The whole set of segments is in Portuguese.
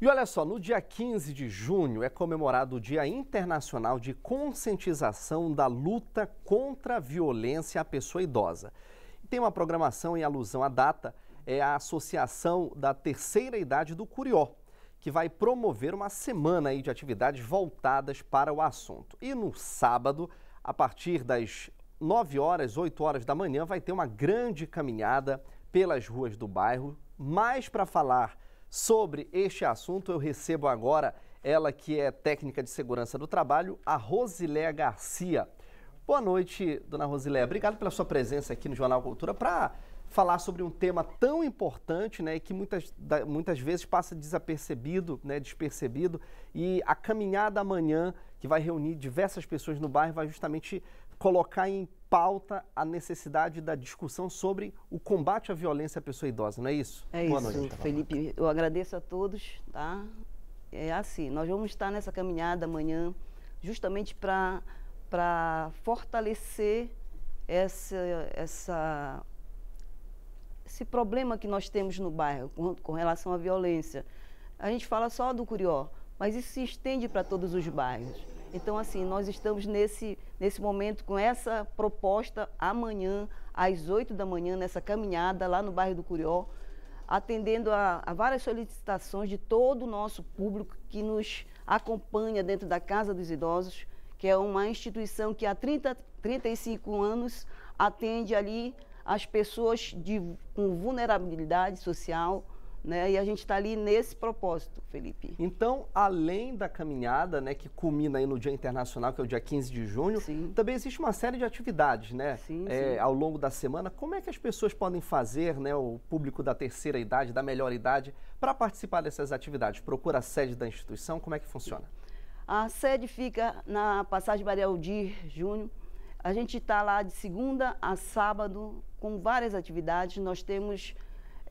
E olha só, no dia 15 de junho é comemorado o Dia Internacional de Conscientização da Luta contra a Violência à Pessoa Idosa. tem uma programação em alusão à data, é a Associação da Terceira Idade do Curió, que vai promover uma semana aí de atividades voltadas para o assunto. E no sábado, a partir das 9 horas, 8 horas da manhã, vai ter uma grande caminhada pelas ruas do bairro, mais para falar Sobre este assunto, eu recebo agora ela que é técnica de segurança do trabalho, a Rosiléa Garcia. Boa noite, dona Rosiléa. Obrigado pela sua presença aqui no Jornal Cultura para falar sobre um tema tão importante, né, que muitas, muitas vezes passa desapercebido, né, despercebido, e a caminhada amanhã, que vai reunir diversas pessoas no bairro, vai justamente colocar em pauta a necessidade da discussão sobre o combate à violência à pessoa idosa, não é isso? É Boa isso, noite, Felipe. Eu agradeço a todos, tá? É assim, nós vamos estar nessa caminhada amanhã justamente para fortalecer essa, essa, esse problema que nós temos no bairro com, com relação à violência. A gente fala só do Curió, mas isso se estende para todos os bairros. Então, assim, nós estamos nesse, nesse momento com essa proposta amanhã, às 8 da manhã, nessa caminhada lá no bairro do Curió, atendendo a, a várias solicitações de todo o nosso público que nos acompanha dentro da Casa dos Idosos, que é uma instituição que há 30, 35 anos atende ali as pessoas de, com vulnerabilidade social, né? E a gente está ali nesse propósito, Felipe. Então, além da caminhada, né, que culmina aí no Dia Internacional, que é o dia 15 de junho, sim. também existe uma série de atividades, né, sim, é, sim. ao longo da semana. Como é que as pessoas podem fazer, né, o público da terceira idade, da melhor idade, para participar dessas atividades? Procura a sede da instituição, como é que funciona? A sede fica na Passagem Maria Aldir Júnior. A gente está lá de segunda a sábado com várias atividades. Nós temos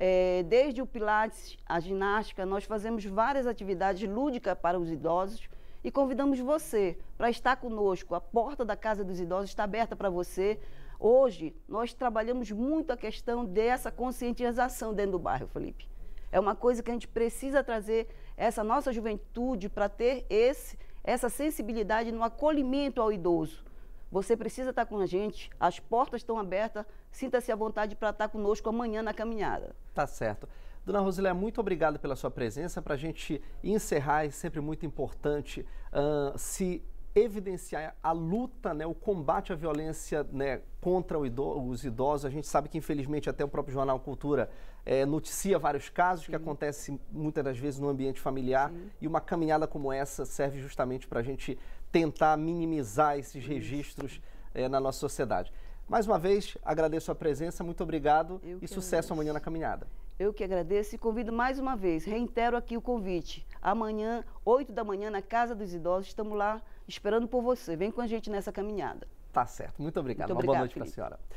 é, desde o Pilates, a ginástica, nós fazemos várias atividades lúdicas para os idosos e convidamos você para estar conosco. A porta da Casa dos Idosos está aberta para você. Hoje, nós trabalhamos muito a questão dessa conscientização dentro do bairro, Felipe. É uma coisa que a gente precisa trazer essa nossa juventude para ter esse, essa sensibilidade no acolhimento ao idoso. Você precisa estar com a gente, as portas estão abertas, sinta-se à vontade para estar conosco amanhã na caminhada. Tá certo. Dona Rosilé, muito obrigado pela sua presença. Para a gente encerrar, é sempre muito importante uh, se evidenciar a luta, né, o combate à violência né, contra idoso, os idosos. A gente sabe que, infelizmente, até o próprio Jornal Cultura é, noticia vários casos Sim. que acontecem muitas das vezes no ambiente familiar. Sim. E uma caminhada como essa serve justamente para a gente tentar minimizar esses registros é, na nossa sociedade. Mais uma vez, agradeço a presença, muito obrigado Eu e sucesso agradeço. amanhã na caminhada. Eu que agradeço e convido mais uma vez, reitero aqui o convite. Amanhã, 8 da manhã, na Casa dos Idosos, estamos lá esperando por você. Vem com a gente nessa caminhada. Tá certo. Muito obrigado. Muito obrigado, uma boa noite para a senhora.